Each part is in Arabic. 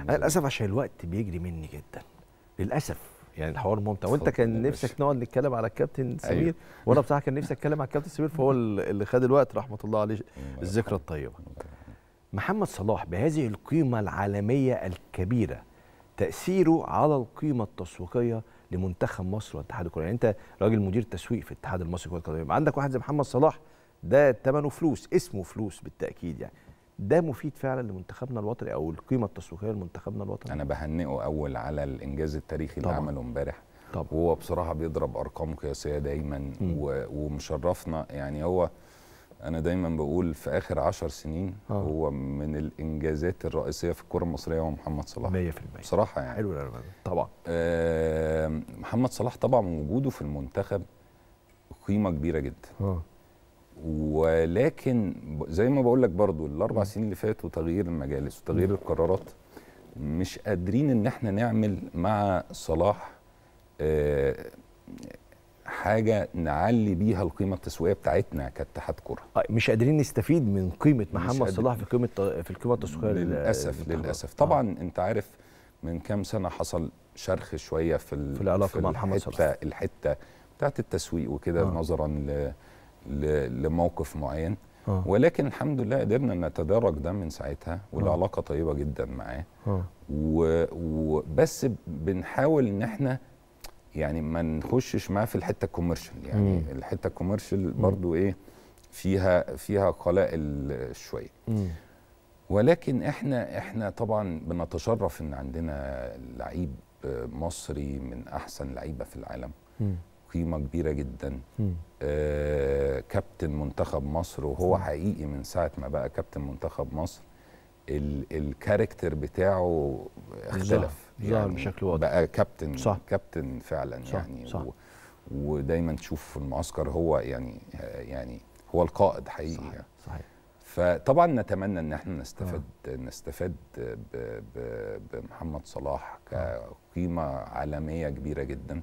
للاسف عشان الوقت بيجري مني جدا للاسف يعني الحوار ممتع وانت كان نفسك نقعد نتكلم على الكابتن أيوه. سمير أيوه. وانا بصراحه كان نفسي اتكلم على الكابتن سمير فهو اللي خد الوقت رحمه الله عليه الذكرى الطيبه محمد صلاح بهذه القيمه العالميه الكبيره تاثيره على القيمه التسويقيه لمنتخب مصر واتحاد الكره يعني انت راجل مدير تسويق في الاتحاد المصري لكره القدم عندك واحد زي محمد صلاح ده ثمنه فلوس اسمه فلوس بالتاكيد يعني ده مفيد فعلا لمنتخبنا الوطني او القيمه التسويقيه لمنتخبنا الوطني انا بهنئه اول على الانجاز التاريخي اللي عمله امبارح طبعا وهو بصراحه بيضرب ارقام قياسيه دايما ومشرفنا يعني هو انا دايما بقول في اخر عشر سنين آه. هو من الانجازات الرئيسيه في الكره المصريه هو محمد صلاح 100% بصراحه يعني حلو طبعا آه محمد صلاح طبعا وجوده في المنتخب قيمه كبيره جدا آه. ولكن زي ما بقول لك برضو الاربع سنين اللي فاتوا تغيير المجالس وتغيير القرارات مش قادرين ان احنا نعمل مع صلاح آه، حاجه نعلي بيها القيمه التسويقيه بتاعتنا كاتحاد كره طيب، مش قادرين نستفيد من قيمه محمد صلاح في قيمه في القيمه التسويقيه للاسف للاسف آه. طبعا آه. انت عارف من كام سنه حصل شرخ شويه في, في العلاقه في مع محمد صلاح الحته بتاعت التسويق وكده آه. نظرا ل لموقف معين أوه. ولكن الحمد لله قدرنا نتدرج ده من ساعتها والعلاقه آه. طيبه جدا معاه آه. وبس بنحاول ان احنا يعني ما نخشش معاه في الحته الكوميرشال يعني مم. الحته الكوميرشال برضو ايه فيها فيها قلائل شويه ولكن احنا احنا طبعا بنتشرف ان عندنا لعيب مصري من احسن لعيبه في العالم مم. قيمه كبيره جدا آه كابتن منتخب مصر وهو حقيقي من ساعه ما بقى كابتن منتخب مصر الكاركتر بتاعه اختلف ظهر يعني بشكل واضح بقى كابتن صح. كابتن فعلا صح. يعني صح. و ودايما تشوف في المعسكر هو يعني يعني هو القائد حقيقي صحيح. يعني. صحيح. فطبعا نتمنى ان احنا نستفاد آه. نستفاد ب ب بمحمد صلاح آه. كقيمه عالميه كبيره جدا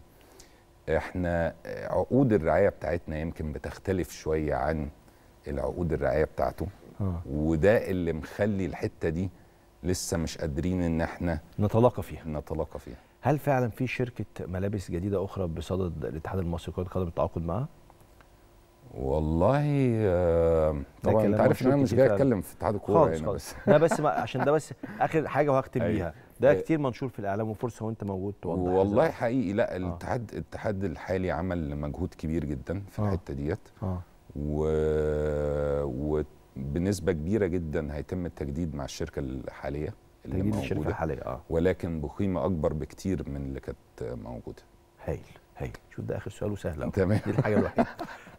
احنا عقود الرعايه بتاعتنا يمكن بتختلف شويه عن العقود الرعايه بتاعته آه. وده اللي مخلي الحته دي لسه مش قادرين ان احنا نتلاقى فيها نتلاقى فيها هل فعلا في شركه ملابس جديده اخرى بصدد الاتحاد المصري لكره القدم التعاقد معها؟ والله طبعا انت عارف ان انا مش جاي اتكلم في اتحاد الكوره خالص هنا يعني، بس لا بس ما عشان ده بس اخر حاجه وهختم أيوه. بيها ده آه. كتير منشور في الاعلام وفرصه وانت موجود توضح والله حقيقي لا آه. الاتحاد الاتحاد الحالي عمل مجهود كبير جدا في آه. الحته ديت آه. و... وبنسبه كبيره جدا هيتم التجديد مع الشركه الحاليه اللي تجديد موجودة الشركه الحاليه اه ولكن بقيمه اكبر بكتير من اللي كانت موجوده هايل هايل شوف ده اخر سؤال وسهل تمام دي الحاجه الوحيده